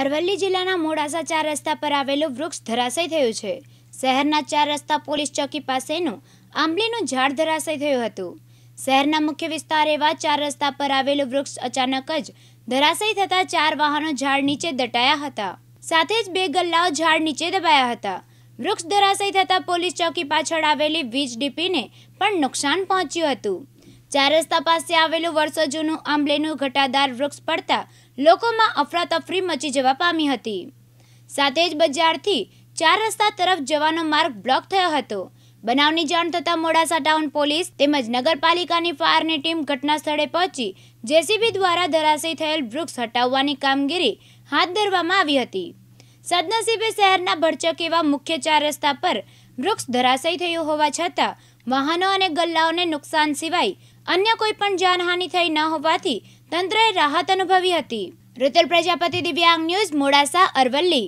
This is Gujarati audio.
અરવલ્લી જિલ્લાના મોડાસા ચાર રસ્તા પર આવેલું વૃક્ષ ધરાશય થયું છે શહેરના ચાર રસ્તા પોલીસ ચોકી પાસેનું આંબલીનું ઝાડ ધરાશય થયું હતું શહેરના મુખ્ય વિસ્તાર એવા ચાર રસ્તા પર આવેલું વૃક્ષ અચાનક જ ધરાશય થતાં ચાર વાહનો ઝાડ નીચે દટાયા હતા સાથે જ બે ગલ્લાઓ ઝાડ નીચે દબાયા હતા વૃક્ષ ધરાશય થતાં પોલીસ ચોકી પાછળ આવેલી વીજ ડીપીને પણ નુકસાન પહોંચ્યું હતું ચાર રસ્તા પાસે આવેલું વર્ષો જૂનું આંબલીનું ઘટાદાર વૃક્ષ પડતા લોકોમાં અફરાતફરી મચી જવા પામી હતી સાથે જ બજારથી ચાર રસ્તા તરફ જવાનો માર્ગ બ્લોક થયો હતો બનાવની જાણ થતાં મોડાસા ટાઉન પોલીસ તેમજ નગરપાલિકાની ફાયરની ટીમ ઘટના સ્થળે પહોંચી જેસીબી દ્વારા ધરાશયી થયેલ વૃક્ષ હટાવવાની કામગીરી હાથ ધરવામાં આવી હતી સદનસીબે શહેરના ભરચક એવા મુખ્ય ચાર રસ્તા પર વૃક્ષ ધરાશયી થયું હોવા છતાં વાહનો અને ગલ્લાઓને નુકસાન સિવાય અન્ય કોઈ પણ જાનહાનિ થઈ ન હોવાથી તંત્રએ રાહત અનુભવી હતી ઋતુલ પ્રજાપતિ દિવ્યાંગ ન્યૂઝ મોડાસા અરવલ્લી